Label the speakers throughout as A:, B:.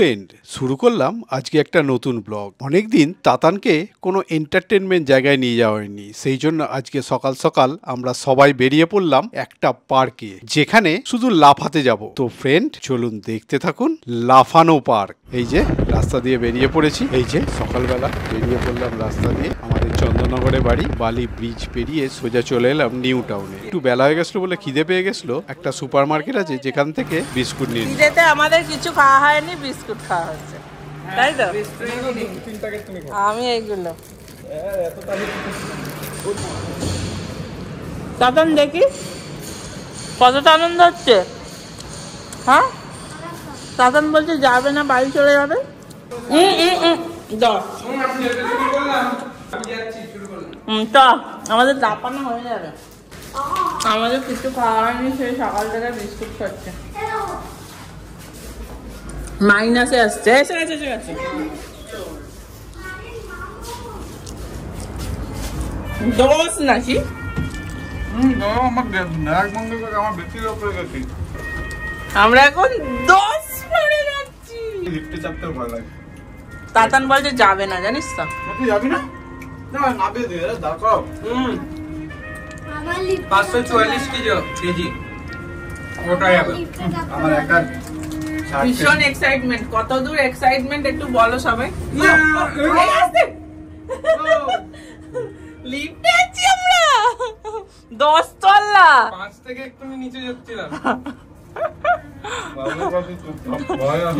A: Friend শুরু করলাম আজকে একটা নতুন ব্লগ অনেকদিন তাতানকে কোনো এন্টারটেনমেন্ট জায়গায় নিয়ে যাওয়া হয়নি সেই জন্য আজকে সকাল সকাল আমরা সবাই বেরিয়ে পড়লাম একটা পার্কে যেখানে শুধু লাফাতে যাব তো ফ্রেন্ড চলুন দেখতে থাকুন লাফানো পার্ক এই যে রাস্তা দিয়ে বেরিয়ে পড়েছি এই যে সকালবেলা বেরিয়ে পড়লাম রাস্তা দিয়ে আমাদের চন্দননগরে বাড়ি বালি ব্রিজ পেরিয়ে সোজা চলে এলাম নিউ টাউনে একটু বেলা হয়ে গেছিলো বলে খিদে পেয়ে গেছিলো একটা সুপার মার্কেট আছে যেখান থেকে বিস্কুট নিয়ে খিদেতে আমাদের কিছু খাওয়া হয়নি বিস্কুট খাওয়া হয়েছে তাই তো আমি এইগুলো দেখি কতটা আনন্দ হচ্ছে হ্যাঁ সাধন বলছে যাবে না বাড়ি চলে যাবে আমাদের দাপানো হয়ে যাবে আমাদের কিছু খাওয়া হয়নি সে সকাল থেকে বিস্কুট খাচ্ছে মাইনাসে আসছে আমরা এখন দোষ লিফটে চাপতে ভয় লাগে তাতান বলছে যাবে না জানিস তো তুই যাবি না না নাবে দে রে দাঁড়াও হুম আমার লিফট 544 কেজি কেজি ওটা যাবে আমার একা ভীষণ এক্সাইটমেন্ট কত দূর এক্সাইটমেন্ট একটু বলো সবাই লিফটে আছি আমরা দশ তলা পাঁচ থেকে একটু নিচে যাচ্ছিলাম জল খাওয়া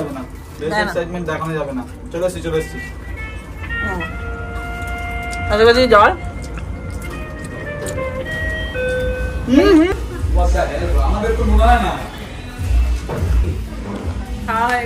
A: হয়ে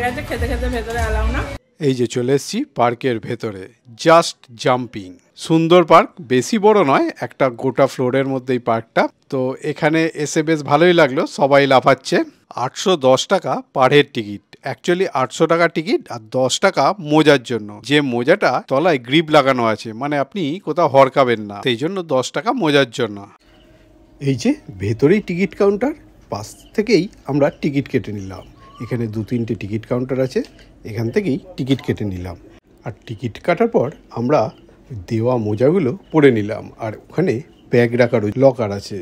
A: গেছে খেতে খেতে ভেতরে এলাম না এই যে চলে এসেছি পার্কের ভেতরে জাস্ট জাম্পিং সুন্দর পার্ক বেশি বড় নয় একটা গোটা ফ্লোরের মধ্যে এই পার্কটা তো এখানে এসে বেশ ভালোই লাগলো সবাই লাফাচ্ছে আটশো দশ টাকা পাড়ের টিকিট অ্যাকচুয়ালি আটশো টাকা টিকিট আর দশ টাকা মোজার জন্য যে মোজাটা তলায় গ্রিপ লাগানো আছে মানে আপনি কোথাও হরকাবেন না সেই জন্য দশ টাকা মোজার জন্য এই যে ভেতরেই টিকিট কাউন্টার পাশ থেকেই আমরা টিকিট কেটে নিলাম এখানে দু তিনটে টিকিট কাউন্টার আছে এখান থেকেই টিকিট কেটে নিলাম আর টিকিট কাটার পর আমরা দেওয়া মোজাগুলো পরে নিলাম আর ওখানে ব্যাগ রাখার লকার আছে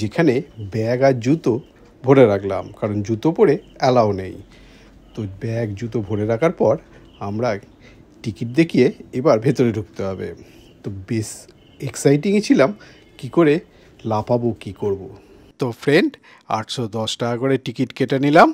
A: যেখানে ব্যাগ আর জুতো ভরে রাখলাম কারণ জুতো পরে অ্যালাও নেই তো ব্যাগ জুতো ভরে রাখার পর আমরা টিকিট দেখিয়ে এবার ভেতরে ঢুকতে হবে তো বেশ এক্সাইটিংয়ে ছিলাম কি করে লাফাবো কি করব। তো ফ্রেন্ড আটশো দশ টাকা করে টিকিট কেটে নিলাম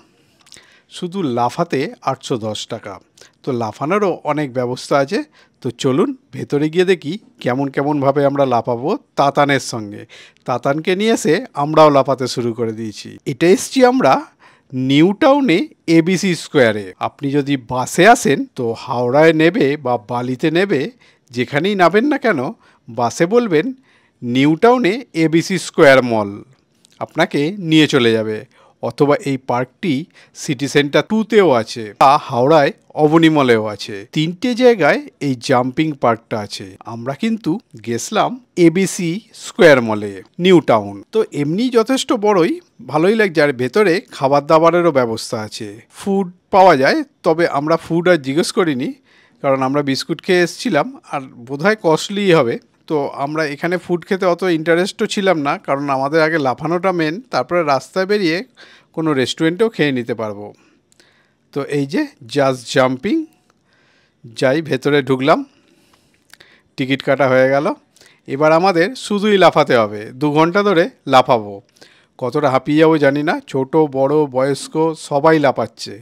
A: শুধু লাফাতে আটশো দশ টাকা তো লাফানোরও অনেক ব্যবস্থা আছে তো চলুন ভেতরে গিয়ে দেখি কেমন কেমনভাবে আমরা লাফাবো তাতানের সঙ্গে তাতানকে নিয়ে এসে আমরাও লাফাতে শুরু করে দিয়েছি এটা এসছি আমরা নিউ টাউনে এবিসি স্কোয়ারে আপনি যদি বাসে আসেন তো হাওড়ায় নেবে বা বালিতে নেবে যেখানেই নামেন না কেন বাসে বলবেন নিউ টাউনে এবিসি স্কোয়ার মল আপনাকে নিয়ে চলে যাবে অথবা এই পার্কটি সিটি সেন্টার টুতেও আছে তা হাওড়ায় অবনিমলেও আছে তিনটে জায়গায় এই জাম্পিং পার্কটা আছে আমরা কিন্তু গেছিলাম এবিসি স্কোয়ার মলে নিউ টাউন তো এমনি যথেষ্ট বড়ই ভালোই লাগছে আর ভেতরে খাবার দাবারেরও ব্যবস্থা আছে ফুড পাওয়া যায় তবে আমরা ফুড আর জিজ্ঞেস করিনি কারণ আমরা বিস্কুট খেয়ে এসেছিলাম আর বোধহয় কস্টলি হবে তো আমরা এখানে ফুড খেতে অত ইন্টারেস্টও ছিলাম না কারণ আমাদের আগে লাফানোটা মেন তারপরে রাস্তায় বেরিয়ে কোনো রেস্টুরেন্টেও খেয়ে নিতে পারবো তো এই যে জাস্ট জাম্পিং যাই ভেতরে ঢুকলাম টিকিট কাটা হয়ে গেল এবার আমাদের শুধুই লাফাতে হবে দু ঘন্টা ধরে লাফাবো কতটা হাঁপিয়ে যাবো জানি না ছোট বড় বয়স্ক সবাই লাফাচ্ছে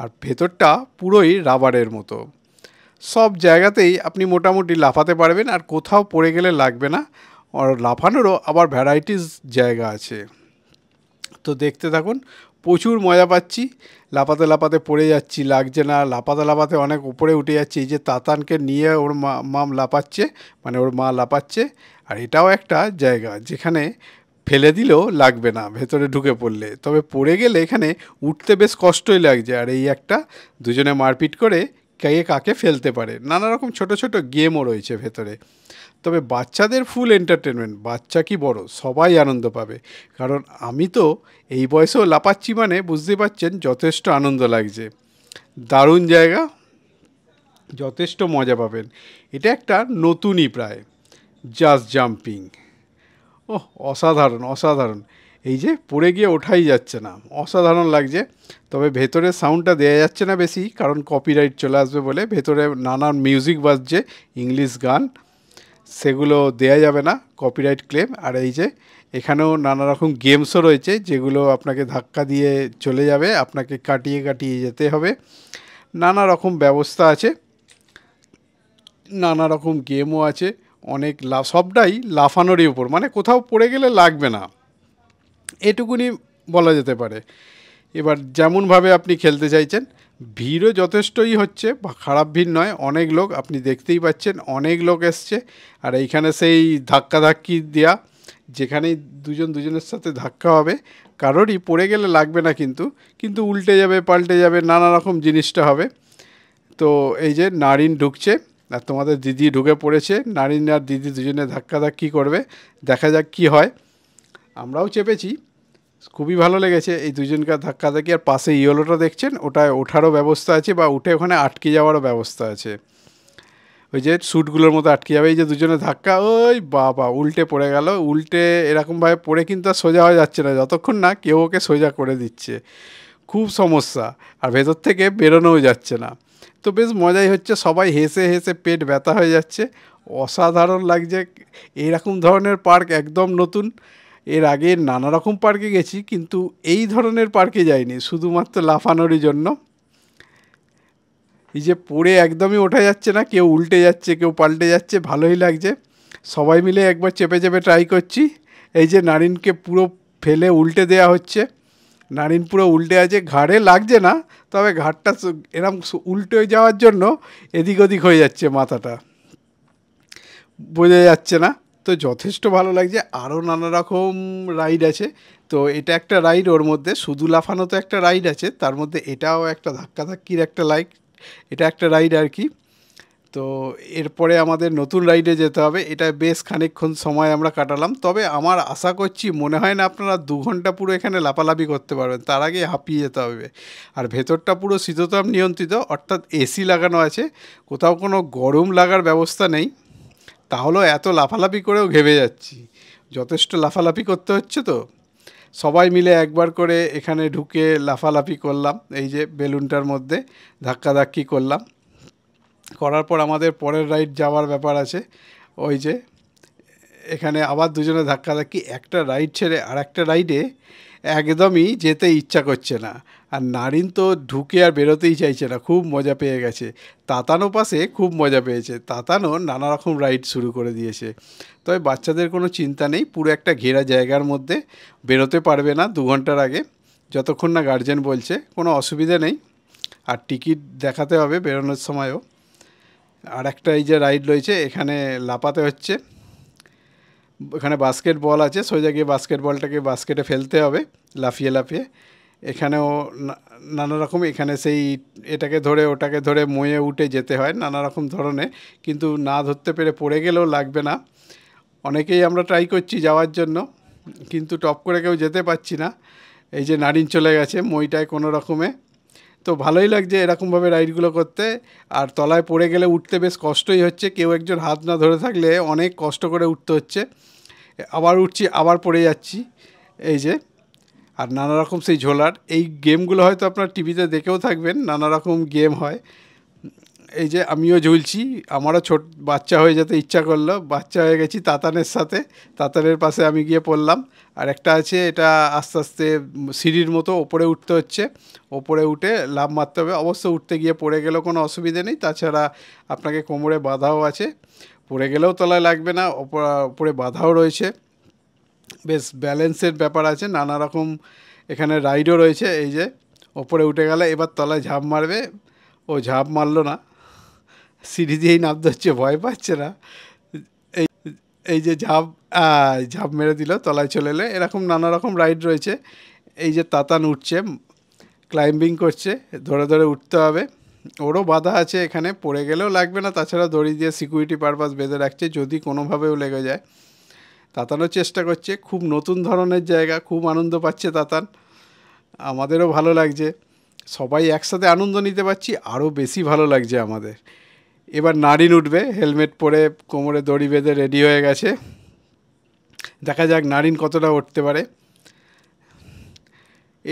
A: আর ভেতরটা পুরোই রাবারের মতো সব জায়গাতেই আপনি মোটামুটি লাফাতে পারবেন আর কোথাও পড়ে গেলে লাগবে না আর লাফানোরও আবার ভ্যারাইটিস জায়গা আছে তো দেখতে থাকুন প্রচুর মজা পাচ্ছি লাপাতে লাপাতে পড়ে যাচ্ছি লাগছে না লাপাতে লাপাতে অনেক উপরে উঠে যাচ্ছে এই যে তাতানকে নিয়ে ওর মা মাম লাপাচ্ছে মানে ওর মা লাপাচ্ছে আর এটাও একটা জায়গা যেখানে ফেলে দিলেও লাগবে না ভেতরে ঢুকে পড়লে তবে পড়ে গেলে এখানে উঠতে বেশ কষ্টই লাগছে আর এই একটা দুজনে মারপিট করে কে কাকে ফেলতে পারে নানা রকম ছোট ছোট গেমও রয়েছে ভেতরে তবে বাচ্চাদের ফুল এন্টারটেনমেন্ট বাচ্চা কি বড় সবাই আনন্দ পাবে কারণ আমি তো এই বয়সেও লাপাচ্ছি মানে বুঝতে পারছেন যথেষ্ট আনন্দ লাগছে দারুণ জায়গা যথেষ্ট মজা পাবেন এটা একটা নতুনই প্রায় জাস্ট জাম্পিং ও অসাধারণ অসাধারণ এই যে পড়ে গিয়ে ওঠাই যাচ্ছে না অসাধারণ লাগছে তবে ভেতরে সাউন্ডটা দেওয়া যাচ্ছে না বেশি কারণ কপিরাইট চলে আসবে বলে ভেতরে নানান মিউজিক বাজছে ইংলিশ গান সেগুলো দেয়া যাবে না কপিরাইট ক্লেম আর এই যে এখানেও নানা রকম গেমসও রয়েছে যেগুলো আপনাকে ধাক্কা দিয়ে চলে যাবে আপনাকে কাটিয়ে কাটিয়ে যেতে হবে নানা রকম ব্যবস্থা আছে নানা রকম গেমও আছে অনেক লা সবটাই লাফানোরই উপর মানে কোথাও পড়ে গেলে লাগবে না এটুকুনি বলা যেতে পারে এবার যেমনভাবে আপনি খেলতে চাইছেন ভিড়ও যথেষ্টই হচ্ছে বা খারাপ ভিড় নয় অনেক লোক আপনি দেখতেই পাচ্ছেন অনেক লোক এসছে আর এইখানে সেই ধাক্কাধাক্কি দেওয়া যেখানেই দুজন দুজনের সাথে ধাক্কা হবে কারোরই পড়ে গেলে লাগবে না কিন্তু কিন্তু উল্টে যাবে পাল্টে যাবে নানা রকম জিনিসটা হবে তো এই যে নারিন ঢুকছে আর তোমাদের দিদি ঢুকে পড়েছে নারিন আর দিদি দুজনে ধাক্কা ধাক্কি করবে দেখা যাক কি হয় আমরাও চেপেছি খুবই ভালো লেগেছে এই দুজনকার ধাক্কাধাক্কি আর পাশে ইয়েলোটা দেখছেন ওটা ওঠারও ব্যবস্থা আছে বা উঠে ওখানে আটকে যাওয়ারও ব্যবস্থা আছে ওই যে শ্যুটগুলোর মতো আটকে যাবে এই যে দুজনে ধাক্কা ওই বাবা উল্টে পড়ে গেল উল্টে এরকমভাবে পড়ে কিন্তু আর সোজা হয়ে যাচ্ছে না যতক্ষণ না কেউ ওকে সোজা করে দিচ্ছে খুব সমস্যা আর ভেতর থেকে বেরোনোও যাচ্ছে না তো বেশ মজাই হচ্ছে সবাই হেসে হেসে পেট ব্যথা হয়ে যাচ্ছে অসাধারণ লাগছে এরকম ধরনের পার্ক একদম নতুন এর আগে নানা রকম পার্কে গেছি কিন্তু এই ধরনের পার্কে যাইনি শুধুমাত্র লাফানোরই জন্য এই যে পড়ে একদমই ওঠা যাচ্ছে না কেউ উল্টে যাচ্ছে কেউ পাল্টে যাচ্ছে ভালোই লাগছে সবাই মিলে একবার চেপে চেপে ট্রাই করছি এই যে নারিনকে পুরো ফেলে উল্টে দেয়া হচ্ছে নারিন পুরো উল্টে আছে ঘাড়ে লাগছে না তবে ঘাড়টা এরম উল্টে যাওয়ার জন্য এদিক ওদিক হয়ে যাচ্ছে মাথাটা বোঝা যাচ্ছে না তো যথেষ্ট ভালো লাগছে আরও নানা রকম রাইড আছে তো এটা একটা রাইড ওর মধ্যে শুধু লাফানো তো একটা রাইড আছে তার মধ্যে এটাও একটা ধাক্কাধাক্কির একটা লাইক এটা একটা রাইড আর কি তো এরপরে আমাদের নতুন রাইডে যেতে হবে এটা বেশ খানিকক্ষণ সময় আমরা কাটালাম তবে আমার আশা করছি মনে হয় না আপনারা দু ঘন্টা পুরো এখানে লাপালাপি করতে পারবেন তার আগে হাঁপিয়ে যেতে হবে আর ভেতরটা পুরো শীততাপ নিয়ন্ত্রিত অর্থাৎ এসি লাগানো আছে কোথাও কোনো গরম লাগার ব্যবস্থা নেই তাহলেও এত লাফালাফি করেও ঘেমে যাচ্ছি যথেষ্ট লাফালাফি করতে হচ্ছে তো সবাই মিলে একবার করে এখানে ঢুকে লাফালাফি করলাম এই যে বেলুনটার মধ্যে ধাক্কাধাক্কি করলাম করার পর আমাদের পরের রাইড যাওয়ার ব্যাপার আছে ওই যে এখানে আবার দুজনে ধাক্কাধাক্কি একটা রাইড ছেড়ে আর একটা রাইডে একদমই যেতে ইচ্ছা করছে না আর নারিন তো ঢুকে আর বেরোতেই চাইছে না খুব মজা পেয়ে গেছে তাতানো পাশে খুব মজা পেয়েছে তাতানো নানা রকম রাইড শুরু করে দিয়েছে তবে বাচ্চাদের কোনো চিন্তা নেই পুরো একটা ঘেরা জায়গার মধ্যে বেরোতে পারবে না দু ঘন্টার আগে যতক্ষণ না গার্জেন বলছে কোনো অসুবিধা নেই আর টিকিট দেখাতে হবে বেরোনোর সময়ও আর একটা এই যে রাইড রয়েছে এখানে লাপাতে হচ্ছে এখানে বাস্কেটবল আছে সোজা গিয়ে বাস্কেটবলটাকে বাস্কেটে ফেলতে হবে লাফিয়ে লাফিয়ে এখানেও নানা রকম এখানে সেই এটাকে ধরে ওটাকে ধরে ময়ে উঠে যেতে হয় নানা রকম ধরনের কিন্তু না ধরতে পেরে পড়ে গেলেও লাগবে না অনেকেই আমরা ট্রাই করছি যাওয়ার জন্য কিন্তু টপ করে কেউ যেতে পারছি না এই যে নারিন চলে গেছে মইটায় কোনো রকমে তো ভালোই লাগছে এরকমভাবে রাইডগুলো করতে আর তলায় পড়ে গেলে উঠতে বেশ কষ্টই হচ্ছে কেউ একজন হাত না ধরে থাকলে অনেক কষ্ট করে উঠতে হচ্ছে আবার উঠছি আবার পড়ে যাচ্ছি এই যে আর নানা রকম সেই ঝোলার এই গেমগুলো হয়তো আপনার টিভিতে দেখেও থাকবেন নানা রকম গেম হয় এই যে আমিও ঝুলছি আমারও ছোট বাচ্চা হয়ে যেতে ইচ্ছা করলো বাচ্চা হয়ে গেছি তাতানের সাথে তাতানের পাশে আমি গিয়ে পড়লাম আর একটা আছে এটা আস্তে আস্তে সিঁড়ির মতো ওপরে উঠতে হচ্ছে ওপরে উঠে লাভ মারতে হবে অবশ্য উঠতে গিয়ে পড়ে গেলেও কোনো অসুবিধে নেই তাছাড়া আপনাকে কোমরে বাধাও আছে পড়ে গেলেও তলায় লাগবে না ওপরে বাধাও রয়েছে বেশ ব্যালেন্সের ব্যাপার আছে নানা রকম এখানে রাইডও রয়েছে এই যে ওপরে উঠে গেলে এবার তলায় ঝাঁপ মারবে ও ঝাঁপ মারলো না সিঁড়ি দিয়েই নামতে হচ্ছে ভয় পাচ্ছে না এই এই যে ঝাঁপ ঝাঁপ মেরে দিল তলায় চলে এলে এরকম নানা রকম রাইড রয়েছে এই যে তাতান উঠছে ক্লাইম্বিং করছে ধরে ধরে উঠতে হবে ওরও বাধা আছে এখানে পড়ে গেলেও লাগবে না তাছাড়া দড়ি দিয়ে সিকিউরিটি পারপাস বেঁধে রাখছে যদি কোনোভাবেও লেগে যায় তাতানোর চেষ্টা করছে খুব নতুন ধরনের জায়গা খুব আনন্দ পাচ্ছে তাতান আমাদেরও ভালো লাগছে সবাই একসাথে আনন্দ নিতে পারছি আরও বেশি ভালো লাগছে আমাদের এবার নারিন উঠবে হেলমেট পরে কোমরে দড়ি বেঁধে রেডি হয়ে গেছে দেখা যাক নারিন কতটা উঠতে পারে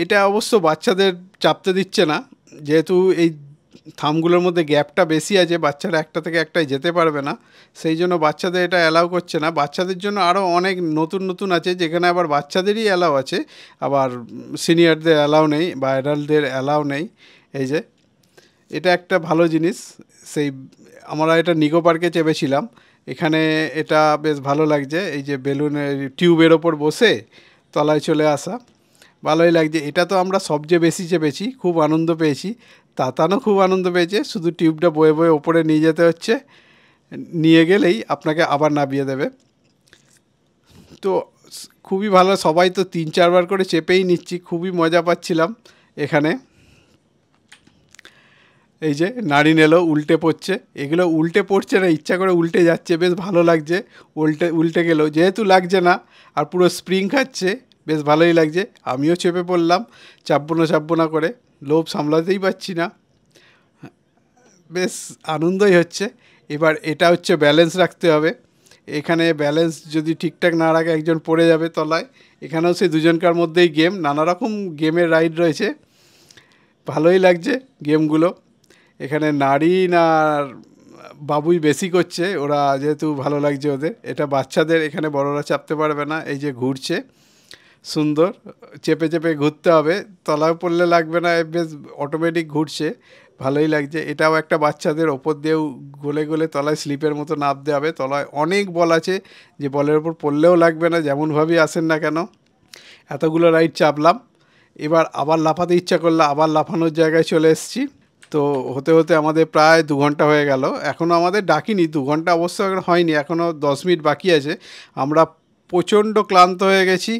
A: এটা অবশ্য বাচ্চাদের চাপতে দিচ্ছে না যেহেতু এই থামগুলোর মধ্যে গ্যাপটা বেশি আছে বাচ্চারা একটা থেকে একটাই যেতে পারবে না সেই জন্য বাচ্চাদের এটা অ্যালাউ করছে না বাচ্চাদের জন্য আরও অনেক নতুন নতুন আছে যেখানে আবার বাচ্চাদেরই অ্যালাউ আছে আবার সিনিয়রদের অ্যালাউ নেই বা অ্যাডাল্টদের অ্যালাউ নেই এই যে এটা একটা ভালো জিনিস সেই আমরা এটা নিকো পার্কে চেপেছিলাম এখানে এটা বেশ ভালো লাগছে এই যে বেলুনের টিউবের ওপর বসে তলায় চলে আসা ভালোই লাগছে এটা তো আমরা সবচেয়ে বেশি চেপেছি খুব আনন্দ পেয়েছি তাতানো খুব আনন্দ পেয়েছে শুধু টিউবটা বয়ে বয়ে ওপরে নিয়ে যেতে হচ্ছে নিয়ে গেলেই আপনাকে আবার নামিয়ে দেবে তো খুবই ভালো সবাই তো তিন চারবার করে চেপেই নিচ্ছি খুবই মজা পাচ্ছিলাম এখানে এই যে নাড়ি নেলো উল্টে পড়ছে এগুলো উল্টে পড়ছে না ইচ্ছা করে উল্টে যাচ্ছে বেশ ভালো লাগছে উল্টে উল্টে গেলেও যেহেতু লাগছে না আর পুরো স্প্রিং খাচ্ছে বেশ ভালোই লাগছে আমিও চেপে পড়লাম চাপবো না করে লোভ সামলাতেই পারছি না বেশ আনন্দই হচ্ছে এবার এটা হচ্ছে ব্যালেন্স রাখতে হবে এখানে ব্যালেন্স যদি ঠিকঠাক না রাখে একজন পড়ে যাবে তলায় এখানেও সেই দুজনকার মধ্যেই গেম নানা রকম গেমের রাইড রয়েছে ভালোই লাগছে গেমগুলো এখানে নারী না বাবুই বেশি করছে ওরা যেহেতু ভালো লাগছে ওদের এটা বাচ্চাদের এখানে বড়রা চাপতে পারবে না এই যে ঘুরছে সুন্দর চেপে চেপে ঘুরতে হবে তলায় পড়লে লাগবে না বেশ অটোমেটিক ঘুরছে ভালোই লাগছে এটাও একটা বাচ্চাদের ওপর দিয়েও গলে গলে তলায় স্লিপের মতো নামতে হবে তলায় অনেক বল আছে যে বলের ওপর পড়লেও লাগবে না যেমনভাবেই আসেন না কেন এতগুলো রাইড চাপলাম এবার আবার লাফাতে ইচ্ছা করলে আবার লাফানোর জায়গায় চলে এসেছি তো হতে হতে আমাদের প্রায় দু ঘন্টা হয়ে গেল এখনও আমাদের ডাকিনি দু ঘন্টা অবশ্য হয়নি এখনও দশ মিনিট বাকি আছে আমরা প্রচণ্ড ক্লান্ত হয়ে গেছি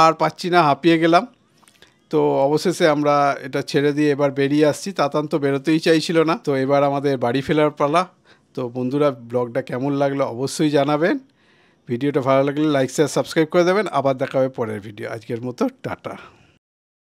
A: আর পাচ্ছি না হাঁপিয়ে গেলাম তো অবশেষে আমরা এটা ছেড়ে দিয়ে এবার বেরিয়ে আসছি তাতান তো বেরোতেই চাইছিল না তো এবার আমাদের বাড়ি ফেরার পালা তো বন্ধুরা ব্লগটা কেমন লাগলো অবশ্যই জানাবেন ভিডিওটা ভালো লাগলে লাইক শেয়ার সাবস্ক্রাইব করে দেবেন আবার দেখা হবে পরের ভিডিও আজকের মতো টাটা